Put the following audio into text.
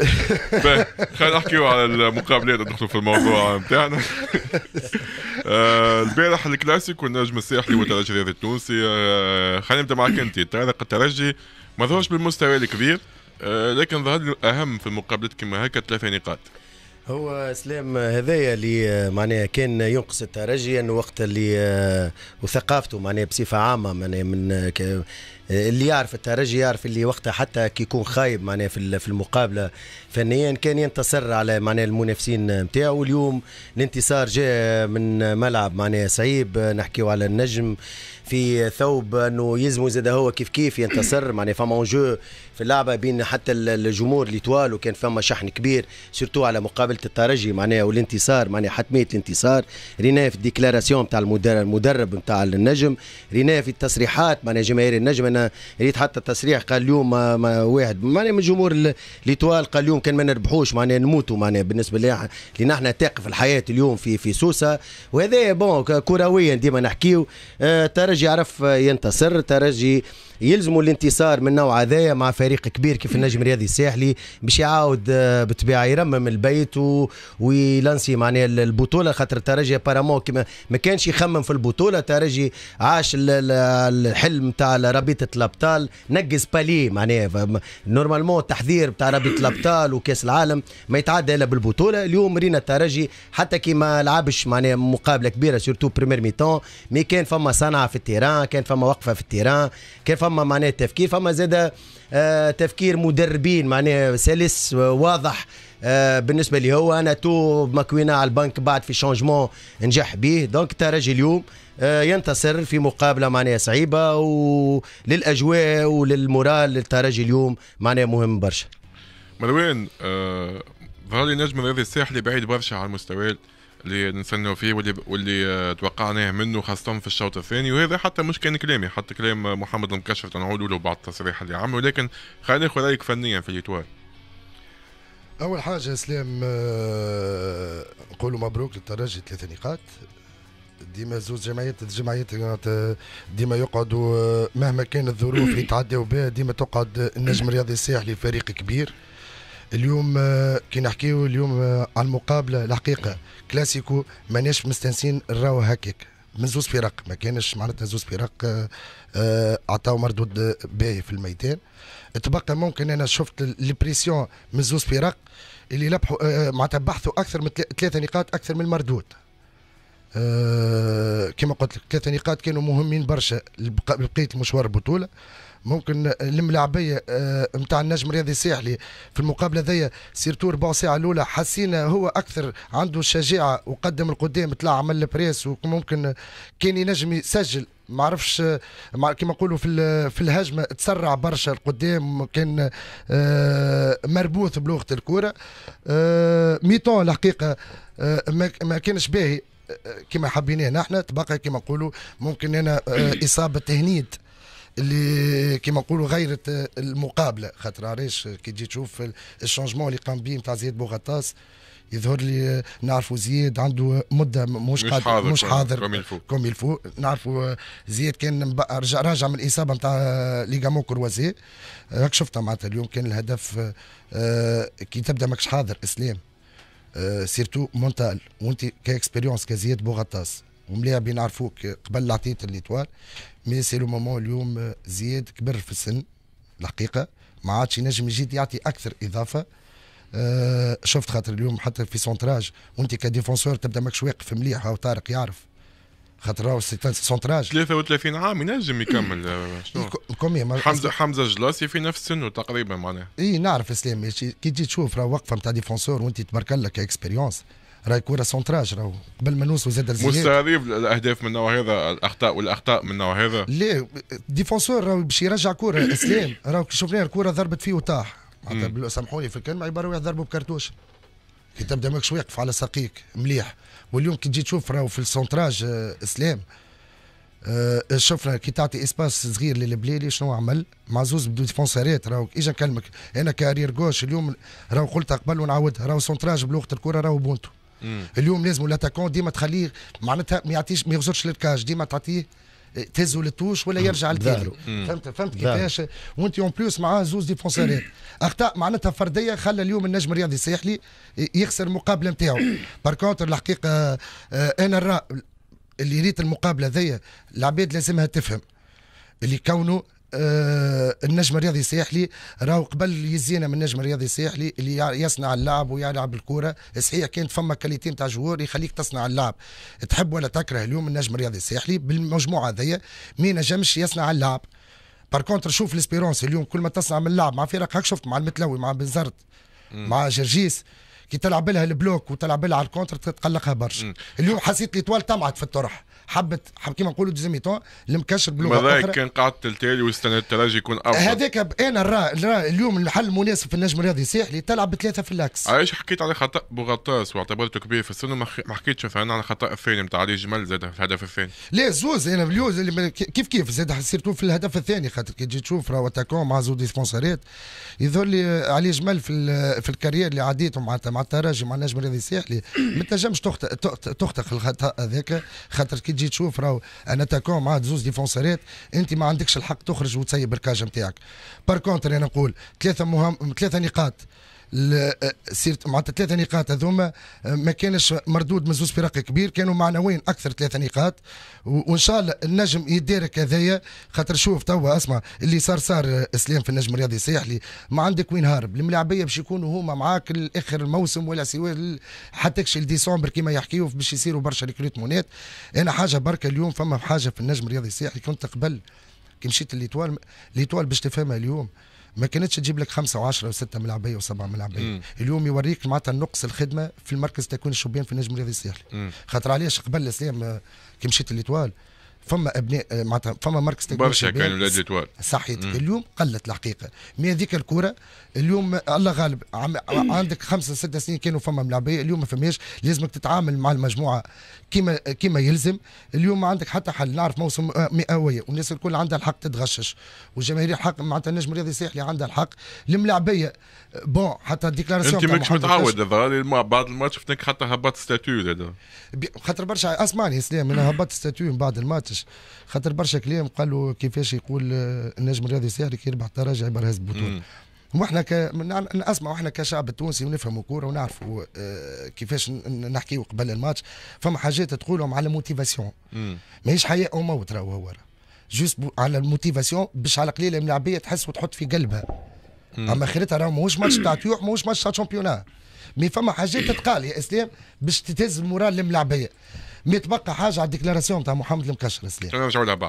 خلينا نحكيو على المقابلات ندخلوا في الموضوع نتاعنا آه، البارح الكلاسيكو النجم الساحلي والترجي الرياضي التونسي آه، خلينا نبدا معك انت الترجي الترجي ما ظهرش بالمستوى الكبير آه، لكن ظهر له اهم في المقابلات كما هكا ثلاثه نقاط هو سلام هذايا اللي معناها كان ينقص الترجي انه وقت اللي وثقافته معناها بصفه عامه معناها من اللي يعرف الترجي يعرف اللي وقتها حتى كي يكون خايب معناه في المقابله فنيا كان ينتصر على معناه المنافسين نتاعو اليوم الانتصار جاء من ملعب معناه صعيب نحكيو على النجم في ثوب انه يلزمو زاد هو كيف كيف ينتصر معناه فما جو في اللعبه بين حتى الجمهور اللي طوال وكان فما شحن كبير سيرتو على مقابله الترجي معناه والانتصار معناه حتميه الانتصار رينا في الديكلاراسيون نتاع المدرب نتاع النجم رينا في التصريحات معناه جماهير النجم أنا انا ريت حتى تصريح قال اليوم ما ما واحد معناها من جمهور ليتوال قال اليوم كان ما نربحوش معناها نموتوا معناها بالنسبه لنا اللي نحن تاقف الحياه اليوم في في سوسه وهذا بون كرويا ديما نحكيو أه، ترجي يعرف ينتصر ترجي يلزموا الانتصار من نوع هذايا مع فريق كبير كيف النجم الرياضي الساحلي باش يعاود آه، بطبيعه يرمم البيت و... ويلانسي معناها البطوله خاطر الترجي بارامون كما ما كانش يخمم في البطوله الترجي عاش الحلم تاع رابطه الابطال نقز بالي معناها نورمالمون التحذير تاع رابطه الابطال وكاس العالم ما يتعدى الا بالبطوله اليوم رينا الترجي حتى كي ما لعبش معناها مقابله كبيره سورتو بريمير ميتون مي كان فما صنعه في التيران كان فما وقفه في التيران كان فما فما معناها تفكير فما زاد آه، تفكير مدربين معناها سلس واضح آه، بالنسبه لي هو انا تو مكوينا على البنك بعد في شانجمون نجح به دونك ترجي اليوم آه، ينتصر في مقابله معناها صعيبه وللاجواء وللمورال الترجي اليوم معناها مهم برشا مروان ظهر لي نجم الرياضي الساحلي بعيد برشا على المستوى اللي نستناو فيه واللي واللي آه، توقعناه منه خاصه في الشوط الثاني وهذا حتى مش كان كلامي حتى كلام محمد المكشف تنعود له بعض التصريح اللي عمله لكن خلينا ناخذ رايك فنيا في الايطوال اول حاجه اسلام آه، نقولوا مبروك للترجي ثلاث نقاط ديما زوز جمعيات الجمعيات ديما يقعدوا آه، مهما كانت الظروف اللي تعداو بها ديما تقعد النجم الرياضي الساحلي فريق كبير اليوم آه، كي نحكيو اليوم آه، على المقابله الحقيقه كلاسيكو ماناش مستنسين نراو هكاك من زوز فرق ما كانش معناتها زوز فرق آه، عطاو مردود باهي في الميدان تبقى ممكن انا شفت البريسيون من زوز فرق اللي لبحوا معناتها بحثوا اكثر من ثلاثه نقاط اكثر من المردود كما قلت لك ثلاثه نقاط كانوا مهمين برشا لبقيه المشوار البطوله ممكن الملاعبيه آه، نتاع النجم الرياضي الساحلي في المقابله ذي سيرتو ربع ساعه الاولى حسينا هو اكثر عنده الشجاعه وقدم القدام طلع عمل البريس وممكن كان ينجم يسجل ما عرفش كما نقولوا في في الهجمه تسرع برشا القدام كان آه، مربوط بلغه الكوره آه، ميتون الحقيقه ما كانش باهي كما حبيناه نحن تبقى كما نقولوا ممكن انا اصابه تهنيد اللي كيما نقولوا غيرت المقابله خاطر علاش كي تجي تشوف الشونجمون اللي قام به نتاع زياد بوغطاس يظهر لي نعرفوا زياد عنده مده مش, مش حاضر مش حاضر كوم يلفو نعرفوا زياد كان رجع راجع من الاصابه نتاع ليغامون كروازي راك شفتها معناتها اليوم كان الهدف آه، كي تبدا ماكش حاضر اسلام آه، سيرتو مونتال وانت كاكسبيريونس كزياد بوغطاس وملاها بنعرفوك قبل عطيت الليتوال مي سي لو مومون اليوم آه، زياد كبر في السن الحقيقه ما عادش ينجم يجيد يعطي اكثر اضافه آه، شفت خاطر اليوم حتى في سونتراج وانت كديفونسور تبدا ماكش واقف مليح او طارق يعرف خاطر راهو سونتراج 33 عام ينجم يكمل آه، شنو حمزه حمزه جلاسي في نفس سنه تقريبا معناها اي نعرف اسلام كي تجي تشوف راه وقفه نتاع ديفونسور وانت تبارك لك اكسبيريونس راهي كوره سونتراج راهو قبل ما نوصلوا زاد الزيات مستغرب الاهداف من النوع هذا الاخطاء والاخطاء من النوع هذا لا ديفونسور راهو باش يرجع كوره اسلام راهو شفناه الكوره ضربت فيه وطاح سامحوني في الكلمه عباره واحد ضربه بكرتوش كي تبدا ماكش واقف على ساقيك مليح واليوم كي تجي تشوف راهو في السونتراج آه، اسلام أه شفنا كي تعطي اسباس صغير للبليلي شنو عمل مع زوز ديفونسيرات راهو اجا نكلمك انا كارير جوش اليوم راهو قلتها قبل ونعاودها راهو سونتراج بلغه الكره راهو بونتو اليوم لازم الاتاكون ديما تخليه معناتها ما يعطيش ما يغزرش للكاج ديما تعطيه آه، تهزو للتوش ولا يرجع لتاني فهمت فهمت كيفاش وانت اون بليس معاه زوز ديفونسيرات اخطاء معناتها فرديه خلى اليوم النجم الرياضي الساحلي آه، يخسر المقابله نتاعو كونتر الحقيقه آه، انا اللي ريت المقابله ذي العباد لازمها تفهم اللي كونه آه النجم الرياضي الساحلي راهو قبل يزينا من النجم الرياضي الساحلي اللي يصنع اللعب ويلعب الكره صحيح كانت فما كاليتين تاع جوار يخليك تصنع اللعب تحب ولا تكره اليوم النجم الرياضي الساحلي بالمجموعه هذيا ما نجمش يصنع اللعب بار كونتر شوف الاسبيرونس اليوم كل ما تصنع من اللعب مع فرق هاك شفت مع المتلوي مع بنزرت مع جرجيس كي تلعب لها البلوك وتلعب لها على الكونتر تتقلقها برشا اليوم حسيت ليطوال طمعت في الطرح حبت كيما نقولوا دوزيميتون المكشر بلغه ماذا كان قعدت تلتالي ويستنى الترجي يكون افضل هذاك انا نرى نرى اليوم الحل المناسب في النجم الرياضي لي تلعب بثلاثه في الاكس علاش حكيت على خطا بوغطاس واعتبرته كبير في السن ما حكيتش فعلا على خطا الثاني نتاع علي جمال زاد في الهدف الثاني لا زوز انا اليوز كيف كيف زاد سيرتو في الهدف الثاني خاطر كي تجي تشوف راهو اتاكون مع زو ديسبونسريت يظهر لي علي جمال في في الكارير اللي عديته معناتها مع الترجي مع نجم الرياضي الساحلي ما تنجمش تخطئ الخطا هذاك خاطر كي تجي تشوف راهو انا تاكون مع زوز ديفونسيرات انت ما عندكش الحق تخرج وتسيب الكاجه نتاعك باركونتر انا نقول ثلاثه مهم ثلاثه نقاط سيرت معناتها ثلاثة نقاط هذوما ما كانش مردود من زوز فرق كبير كانوا معنويين أكثر ثلاثة نقاط وإن شاء الله النجم يدارك هذايا خاطر شوف توا اسمع اللي صار صار اسلام في النجم الرياضي الساحلي ما عندك وين هارب الملاعبيه باش يكونوا هما معاك لاخر الموسم ولا سوى حتىكش ديسمبر كما يحكيوا باش يصيروا برشا ريكروتمونات انا حاجه بركه اليوم فما حاجه في النجم الرياضي الساحلي كنت قبل كي مشيت ليتوال ليتوال باش تفهمها اليوم ما كانتش تجيب لك خمسه و10 وسته ملاعبيه وسبعه ملاعبيه اليوم يوريك معناتها نقص الخدمه في المركز تكوين الشبان في النجم الرياضي الساحلي خاطر علاش قبل الاسلام كي مشيت لليتوال فما ابناء آه، معناتها فما مركز تكنيك برشا كانوا ولاد ليتوال صحيت اليوم قلت الحقيقه مي هذيك الكره اليوم الله غالب عم عندك خمسة ستة سنين كانوا فما ملاعبيه اليوم ما فماش لازمك تتعامل مع المجموعه كما كما يلزم اليوم ما عندك حتى حل نعرف موسم آه، مئويه والناس الكل عندها الحق تتغشش والجماهير الحق معناتها النجم الرياضي الساحلي عندها الحق الملاعبيه بون حتى ديكلاراسيون انت ماكش متعود الظاهر بعد الماتش شفتك حتى هبط ستاتيو خاطر برشا اسمعني اسلام انا هبطت ستاتيو من بعد الماتش حضرتش خاطر برشا كلام قالوا كيفاش يقول آه، النجم الرياضي الساحلي كي يربح الدرجه يبقى هز البطوله واحنا ك... نسمع نعم، واحنا كشعب التونسي ونفهموا كوره ونعرفوا آه، كيفاش نحكيوا قبل الماتش فما حاجات تقولهم على موتيفاسيون ماهيش حياه او موت راهو هو جوست على الموتيفاسيون باش على قليله من العبيه تحس وتحط في قلبها اما خيرتها راهو ماهوش ماتش تاع تيوح ماهوش ماتش تاع شامبيونات مي فما حاجات تتقال يا اسلام باش تتهز المورال للملاعبيه مي تبقى حاجه على الديكلاراسيون تاع محمد المكشر اسلام نرجعوا لها بعد